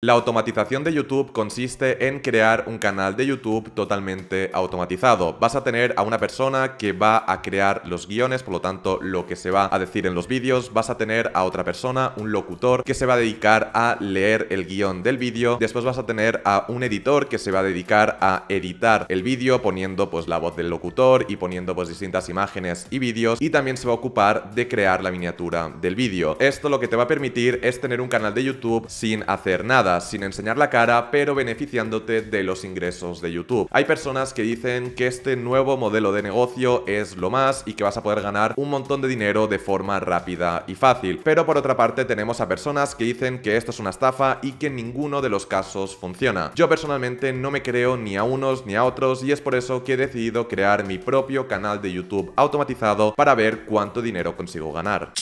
La automatización de YouTube consiste en crear un canal de YouTube totalmente automatizado. Vas a tener a una persona que va a crear los guiones, por lo tanto lo que se va a decir en los vídeos, vas a tener a otra persona, un locutor, que se va a dedicar a leer el guión del vídeo, después vas a tener a un editor que se va a dedicar a editar el vídeo poniendo pues la voz del locutor y poniendo pues distintas imágenes y vídeos y también se va a ocupar de crear la miniatura del vídeo. Esto lo que te va a permitir es tener un canal de YouTube sin hacer nada sin enseñar la cara, pero beneficiándote de los ingresos de YouTube. Hay personas que dicen que este nuevo modelo de negocio es lo más y que vas a poder ganar un montón de dinero de forma rápida y fácil. Pero por otra parte tenemos a personas que dicen que esto es una estafa y que en ninguno de los casos funciona. Yo personalmente no me creo ni a unos ni a otros y es por eso que he decidido crear mi propio canal de YouTube automatizado para ver cuánto dinero consigo ganar.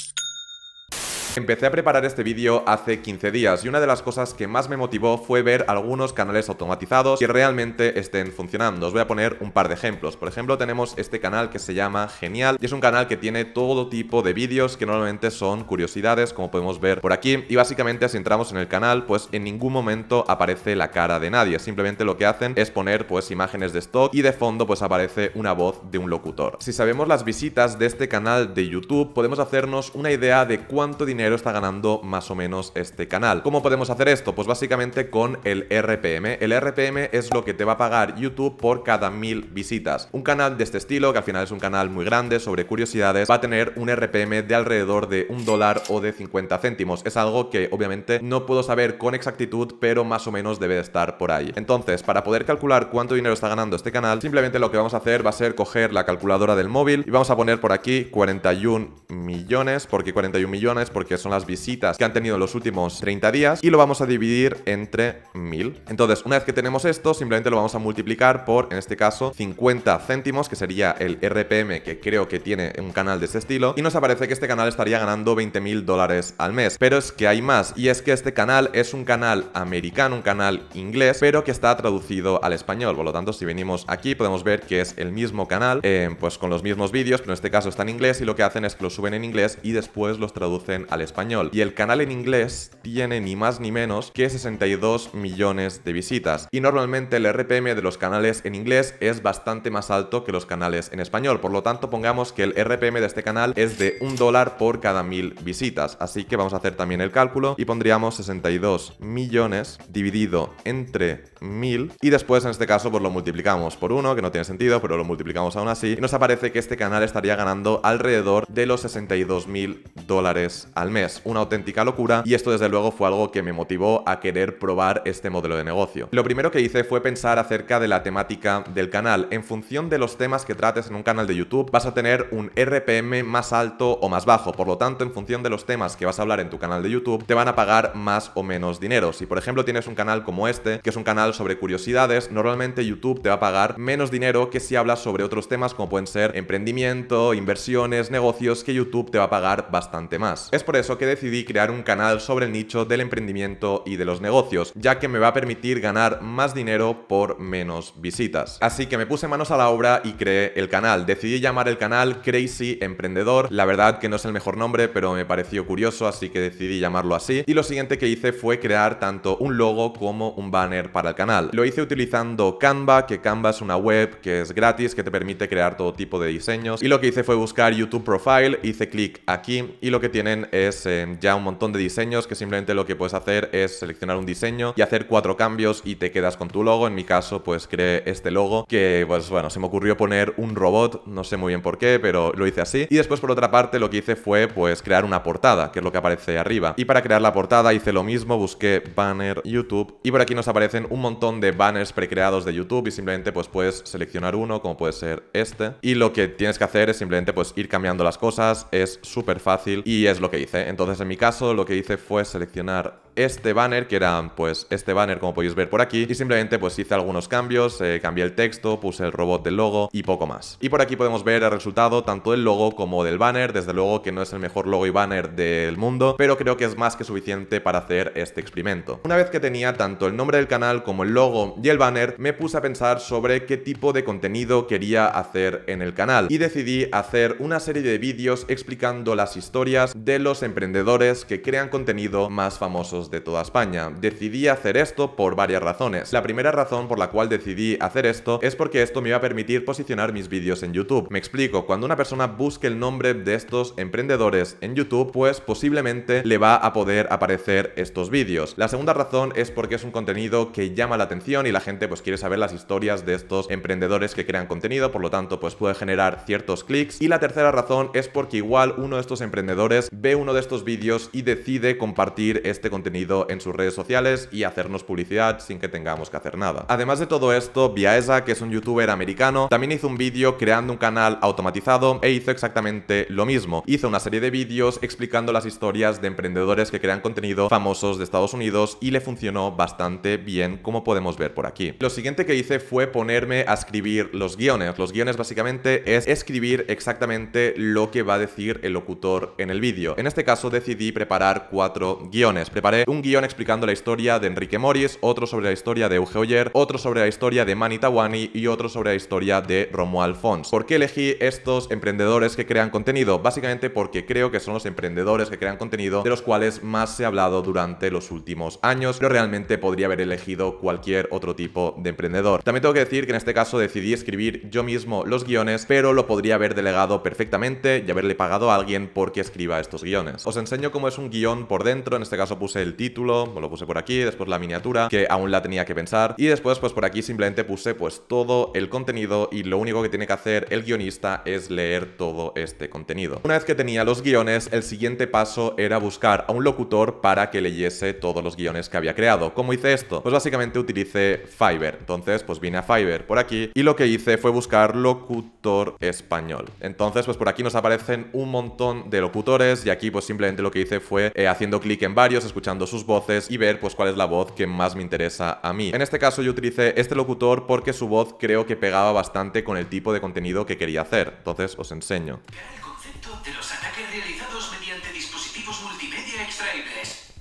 Empecé a preparar este vídeo hace 15 días y una de las cosas que más me motivó fue ver algunos canales automatizados que realmente estén funcionando. Os voy a poner un par de ejemplos. Por ejemplo, tenemos este canal que se llama Genial y es un canal que tiene todo tipo de vídeos que normalmente son curiosidades, como podemos ver por aquí. Y básicamente si entramos en el canal, pues en ningún momento aparece la cara de nadie. Simplemente lo que hacen es poner pues imágenes de stock y de fondo pues aparece una voz de un locutor. Si sabemos las visitas de este canal de YouTube, podemos hacernos una idea de cuánto dinero está ganando más o menos este canal. ¿Cómo podemos hacer esto? Pues básicamente con el RPM. El RPM es lo que te va a pagar YouTube por cada mil visitas. Un canal de este estilo, que al final es un canal muy grande sobre curiosidades, va a tener un RPM de alrededor de un dólar o de 50 céntimos. Es algo que obviamente no puedo saber con exactitud, pero más o menos debe estar por ahí. Entonces, para poder calcular cuánto dinero está ganando este canal, simplemente lo que vamos a hacer va a ser coger la calculadora del móvil y vamos a poner por aquí 41 millones, ¿Por qué 41 millones, porque son las visitas que han tenido los últimos 30 días y lo vamos a dividir entre 1000. Entonces, una vez que tenemos esto, simplemente lo vamos a multiplicar por, en este caso, 50 céntimos, que sería el RPM que creo que tiene un canal de este estilo, y nos aparece que este canal estaría ganando 20.000 dólares al mes. Pero es que hay más, y es que este canal es un canal americano, un canal inglés, pero que está traducido al español. Por lo tanto, si venimos aquí, podemos ver que es el mismo canal, eh, pues con los mismos vídeos, pero en este caso está en inglés, y lo que hacen es que lo suben en inglés y después los traducen al español español y el canal en inglés tiene ni más ni menos que 62 millones de visitas. Y normalmente el RPM de los canales en inglés es bastante más alto que los canales en español, por lo tanto pongamos que el RPM de este canal es de un dólar por cada mil visitas, así que vamos a hacer también el cálculo y pondríamos 62 millones dividido entre mil y después en este caso pues lo multiplicamos por uno, que no tiene sentido, pero lo multiplicamos aún así nos aparece que este canal estaría ganando alrededor de los 62 mil dólares al mes. Una auténtica locura y esto desde luego fue algo que me motivó a querer probar este modelo de negocio. Lo primero que hice fue pensar acerca de la temática del canal. En función de los temas que trates en un canal de YouTube vas a tener un RPM más alto o más bajo. Por lo tanto, en función de los temas que vas a hablar en tu canal de YouTube, te van a pagar más o menos dinero. Si por ejemplo tienes un canal como este, que es un canal sobre curiosidades, normalmente YouTube te va a pagar menos dinero que si hablas sobre otros temas como pueden ser emprendimiento, inversiones, negocios, que YouTube te va a pagar bastante más. Es por eso que decidí crear un canal sobre el nicho del emprendimiento y de los negocios, ya que me va a permitir ganar más dinero por menos visitas. Así que me puse manos a la obra y creé el canal. Decidí llamar el canal Crazy Emprendedor, la verdad que no es el mejor nombre, pero me pareció curioso, así que decidí llamarlo así. Y lo siguiente que hice fue crear tanto un logo como un banner para el canal. Lo hice utilizando Canva, que Canva es una web que es gratis, que te permite crear todo tipo de diseños. Y lo que hice fue buscar YouTube Profile, hice clic aquí y lo que tienen es eh, ya un montón de diseños que simplemente lo que puedes hacer es seleccionar un diseño y hacer cuatro cambios y te quedas con tu logo. En mi caso, pues creé este logo que, pues bueno, se me ocurrió poner un robot, no sé muy bien por qué, pero lo hice así. Y después, por otra parte, lo que hice fue, pues, crear una portada, que es lo que aparece arriba. Y para crear la portada hice lo mismo, busqué banner YouTube y por aquí nos aparecen un montón de banners precreados de YouTube y simplemente, pues, puedes seleccionar uno, como puede ser este. Y lo que tienes que hacer es simplemente, pues, ir cambiando las cosas, es súper fácil y es lo que hice. Entonces, en mi caso, lo que hice fue seleccionar este banner, que era pues este banner como podéis ver por aquí, y simplemente pues hice algunos cambios, eh, cambié el texto, puse el robot del logo y poco más. Y por aquí podemos ver el resultado tanto del logo como del banner, desde luego que no es el mejor logo y banner del mundo, pero creo que es más que suficiente para hacer este experimento. Una vez que tenía tanto el nombre del canal como el logo y el banner, me puse a pensar sobre qué tipo de contenido quería hacer en el canal y decidí hacer una serie de vídeos explicando las historias de los emprendedores que crean contenido más famosos de toda España. Decidí hacer esto por varias razones. La primera razón por la cual decidí hacer esto es porque esto me iba a permitir posicionar mis vídeos en YouTube. Me explico, cuando una persona busque el nombre de estos emprendedores en YouTube, pues posiblemente le va a poder aparecer estos vídeos. La segunda razón es porque es un contenido que llama la atención y la gente pues quiere saber las historias de estos emprendedores que crean contenido, por lo tanto pues puede generar ciertos clics. Y la tercera razón es porque igual uno de estos emprendedores ve uno de estos vídeos y decide compartir este contenido en sus redes sociales y hacernos publicidad sin que tengamos que hacer nada. Además de todo esto, Viaesa, que es un youtuber americano, también hizo un vídeo creando un canal automatizado e hizo exactamente lo mismo. Hizo una serie de vídeos explicando las historias de emprendedores que crean contenido famosos de Estados Unidos y le funcionó bastante bien, como podemos ver por aquí. Lo siguiente que hice fue ponerme a escribir los guiones. Los guiones básicamente es escribir exactamente lo que va a decir el locutor en el vídeo. En este caso decidí preparar cuatro guiones. Preparé un guión explicando la historia de Enrique Moris, otro sobre la historia de Euge Oyer, otro sobre la historia de Manny Tawani y otro sobre la historia de Romuald Fons. ¿Por qué elegí estos emprendedores que crean contenido? Básicamente porque creo que son los emprendedores que crean contenido de los cuales más se ha hablado durante los últimos años, pero realmente podría haber elegido cualquier otro tipo de emprendedor. También tengo que decir que en este caso decidí escribir yo mismo los guiones, pero lo podría haber delegado perfectamente y haberle pagado a alguien porque escriba estos guiones. Os enseño cómo es un guión por dentro, en este caso puse el título, lo puse por aquí, después la miniatura, que aún la tenía que pensar, y después pues por aquí simplemente puse pues todo el contenido y lo único que tiene que hacer el guionista es leer todo este contenido. Una vez que tenía los guiones, el siguiente paso era buscar a un locutor para que leyese todos los guiones que había creado. ¿Cómo hice esto? Pues básicamente utilicé Fiverr, entonces pues vine a Fiverr por aquí y lo que hice fue buscar locutor español. Entonces pues por aquí nos aparecen un montón de locutores y aquí pues simplemente lo que hice fue eh, haciendo clic en varios, escuchando sus voces y ver pues cuál es la voz que más me interesa a mí. En este caso yo utilicé este locutor porque su voz creo que pegaba bastante con el tipo de contenido que quería hacer. Entonces os enseño.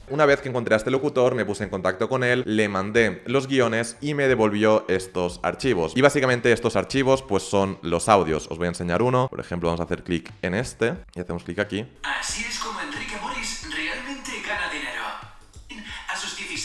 Una vez que encontré a este locutor, me puse en contacto con él, le mandé los guiones y me devolvió estos archivos. Y básicamente estos archivos pues son los audios. Os voy a enseñar uno. Por ejemplo, vamos a hacer clic en este y hacemos clic aquí. Así es como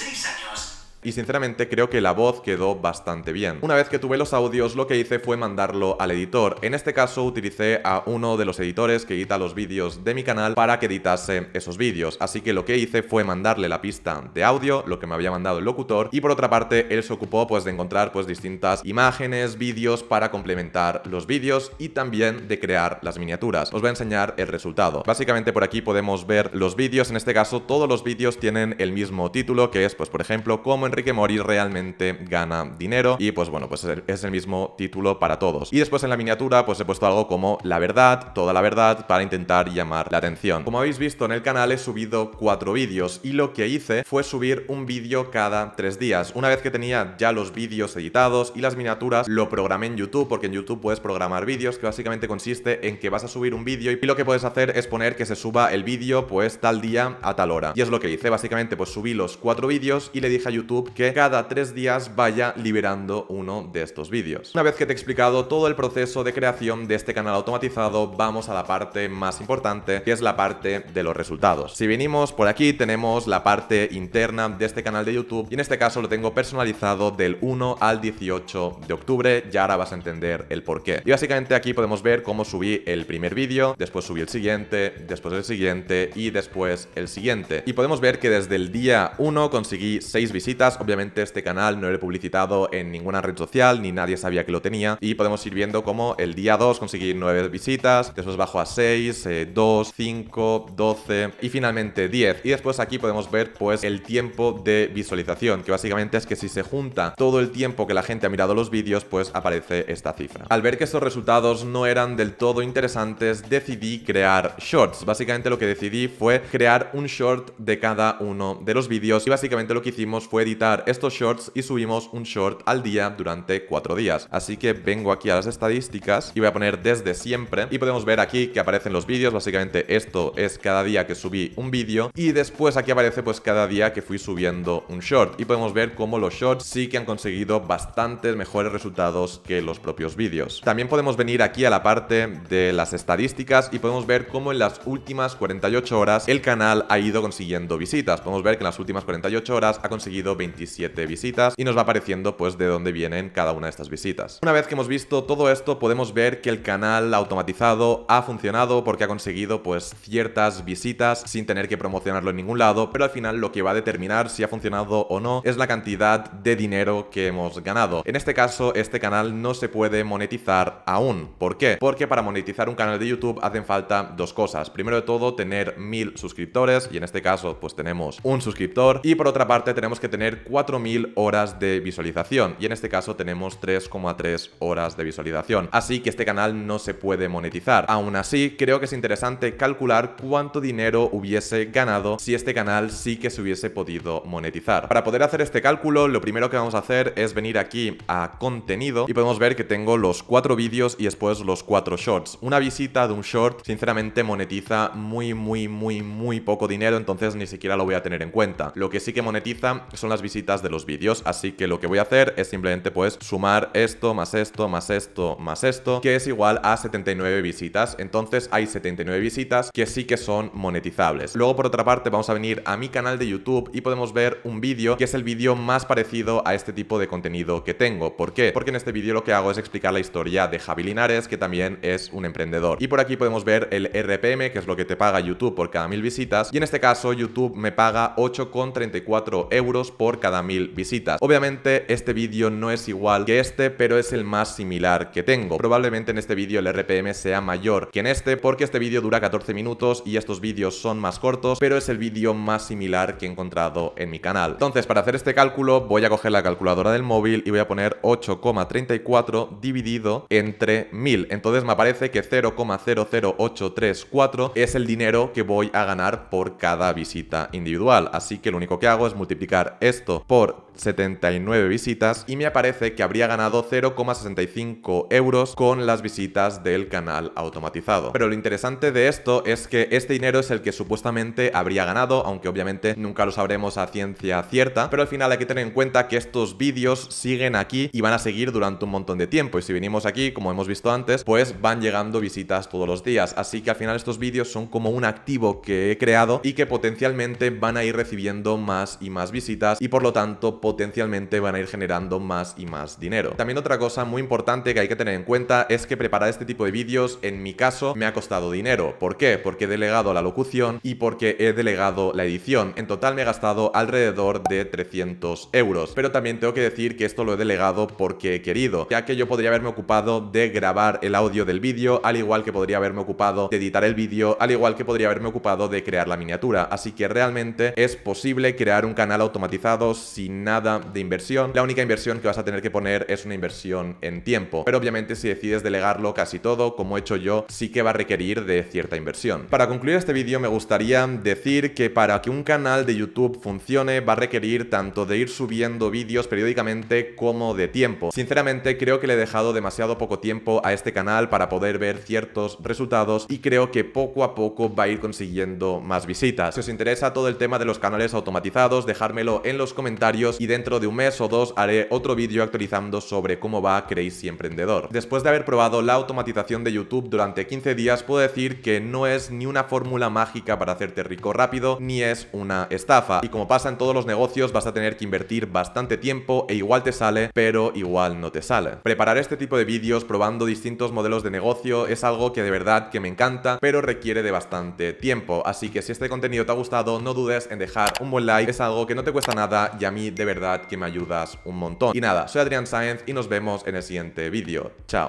16 años y sinceramente creo que la voz quedó bastante bien. Una vez que tuve los audios, lo que hice fue mandarlo al editor. En este caso utilicé a uno de los editores que edita los vídeos de mi canal para que editase esos vídeos. Así que lo que hice fue mandarle la pista de audio, lo que me había mandado el locutor, y por otra parte él se ocupó pues de encontrar pues distintas imágenes, vídeos para complementar los vídeos y también de crear las miniaturas. Os voy a enseñar el resultado. Básicamente por aquí podemos ver los vídeos, en este caso todos los vídeos tienen el mismo título que es pues por ejemplo cómo Enrique Mori realmente gana dinero. Y pues bueno, pues es el mismo título para todos. Y después en la miniatura pues he puesto algo como la verdad, toda la verdad, para intentar llamar la atención. Como habéis visto en el canal he subido cuatro vídeos y lo que hice fue subir un vídeo cada tres días. Una vez que tenía ya los vídeos editados y las miniaturas, lo programé en YouTube porque en YouTube puedes programar vídeos que básicamente consiste en que vas a subir un vídeo y lo que puedes hacer es poner que se suba el vídeo pues tal día a tal hora. Y es lo que hice, básicamente pues subí los cuatro vídeos y le dije a YouTube que cada tres días vaya liberando uno de estos vídeos. Una vez que te he explicado todo el proceso de creación de este canal automatizado, vamos a la parte más importante, que es la parte de los resultados. Si venimos por aquí, tenemos la parte interna de este canal de YouTube y en este caso lo tengo personalizado del 1 al 18 de octubre, Y ahora vas a entender el por qué. Y básicamente aquí podemos ver cómo subí el primer vídeo, después subí el siguiente, después el siguiente y después el siguiente. Y podemos ver que desde el día 1 conseguí 6 visitas Obviamente este canal no era publicitado en ninguna red social, ni nadie sabía que lo tenía. Y podemos ir viendo como el día 2 conseguí 9 visitas, después bajo a 6, 2, 5, 12 y finalmente 10. Y después aquí podemos ver pues el tiempo de visualización, que básicamente es que si se junta todo el tiempo que la gente ha mirado los vídeos, pues aparece esta cifra. Al ver que estos resultados no eran del todo interesantes, decidí crear shorts. Básicamente lo que decidí fue crear un short de cada uno de los vídeos y básicamente lo que hicimos fue editar estos shorts y subimos un short al día durante cuatro días. Así que vengo aquí a las estadísticas y voy a poner desde siempre y podemos ver aquí que aparecen los vídeos, básicamente esto es cada día que subí un vídeo y después aquí aparece pues cada día que fui subiendo un short y podemos ver cómo los shorts sí que han conseguido bastantes mejores resultados que los propios vídeos. También podemos venir aquí a la parte de las estadísticas y podemos ver cómo en las últimas 48 horas el canal ha ido consiguiendo visitas. Podemos ver que en las últimas 48 horas ha conseguido 20 27 visitas y nos va apareciendo pues de dónde vienen cada una de estas visitas. Una vez que hemos visto todo esto podemos ver que el canal automatizado ha funcionado porque ha conseguido pues ciertas visitas sin tener que promocionarlo en ningún lado, pero al final lo que va a determinar si ha funcionado o no es la cantidad de dinero que hemos ganado. En este caso este canal no se puede monetizar aún. ¿Por qué? Porque para monetizar un canal de YouTube hacen falta dos cosas. Primero de todo tener mil suscriptores y en este caso pues tenemos un suscriptor y por otra parte tenemos que tener 4.000 horas de visualización y en este caso tenemos 3,3 horas de visualización. Así que este canal no se puede monetizar. Aún así, creo que es interesante calcular cuánto dinero hubiese ganado si este canal sí que se hubiese podido monetizar. Para poder hacer este cálculo, lo primero que vamos a hacer es venir aquí a contenido y podemos ver que tengo los cuatro vídeos y después los cuatro shorts. Una visita de un short, sinceramente, monetiza muy, muy, muy, muy poco dinero, entonces ni siquiera lo voy a tener en cuenta. Lo que sí que monetiza son las visitas de los vídeos. Así que lo que voy a hacer es simplemente pues sumar esto, más esto, más esto, más esto, que es igual a 79 visitas. Entonces hay 79 visitas que sí que son monetizables. Luego por otra parte vamos a venir a mi canal de YouTube y podemos ver un vídeo que es el vídeo más parecido a este tipo de contenido que tengo. ¿Por qué? Porque en este vídeo lo que hago es explicar la historia de Javi Linares, que también es un emprendedor. Y por aquí podemos ver el RPM, que es lo que te paga YouTube por cada mil visitas. Y en este caso YouTube me paga 8,34 euros por cada mil visitas. Obviamente este vídeo no es igual que este, pero es el más similar que tengo. Probablemente en este vídeo el RPM sea mayor que en este, porque este vídeo dura 14 minutos y estos vídeos son más cortos, pero es el vídeo más similar que he encontrado en mi canal. Entonces, para hacer este cálculo, voy a coger la calculadora del móvil y voy a poner 8,34 dividido entre 1000. Entonces me aparece que 0,00834 es el dinero que voy a ganar por cada visita individual. Así que lo único que hago es multiplicar esto por 79 visitas y me aparece que habría ganado 0,65 euros con las visitas del canal automatizado. Pero lo interesante de esto es que este dinero es el que supuestamente habría ganado, aunque obviamente nunca lo sabremos a ciencia cierta, pero al final hay que tener en cuenta que estos vídeos siguen aquí y van a seguir durante un montón de tiempo y si venimos aquí, como hemos visto antes, pues van llegando visitas todos los días, así que al final estos vídeos son como un activo que he creado y que potencialmente van a ir recibiendo más y más visitas por lo tanto potencialmente van a ir generando más y más dinero. También otra cosa muy importante que hay que tener en cuenta es que preparar este tipo de vídeos en mi caso me ha costado dinero. ¿Por qué? Porque he delegado la locución y porque he delegado la edición. En total me he gastado alrededor de 300 euros. Pero también tengo que decir que esto lo he delegado porque he querido, ya que yo podría haberme ocupado de grabar el audio del vídeo, al igual que podría haberme ocupado de editar el vídeo, al igual que podría haberme ocupado de crear la miniatura. Así que realmente es posible crear un canal automatizado sin nada de inversión. La única inversión que vas a tener que poner es una inversión en tiempo. Pero obviamente si decides delegarlo casi todo, como he hecho yo, sí que va a requerir de cierta inversión. Para concluir este vídeo me gustaría decir que para que un canal de YouTube funcione va a requerir tanto de ir subiendo vídeos periódicamente como de tiempo. Sinceramente creo que le he dejado demasiado poco tiempo a este canal para poder ver ciertos resultados y creo que poco a poco va a ir consiguiendo más visitas. Si os interesa todo el tema de los canales automatizados, dejármelo en los comentarios y dentro de un mes o dos haré otro vídeo actualizando sobre cómo va Crazy Emprendedor. Después de haber probado la automatización de YouTube durante 15 días, puedo decir que no es ni una fórmula mágica para hacerte rico rápido, ni es una estafa. Y como pasa en todos los negocios, vas a tener que invertir bastante tiempo e igual te sale, pero igual no te sale. Preparar este tipo de vídeos probando distintos modelos de negocio es algo que de verdad que me encanta, pero requiere de bastante tiempo. Así que si este contenido te ha gustado, no dudes en dejar un buen like, es algo que no te cuesta nada y a mí de verdad que me ayudas un montón. Y nada, soy Adrián Sáenz y nos vemos en el siguiente vídeo. Chao.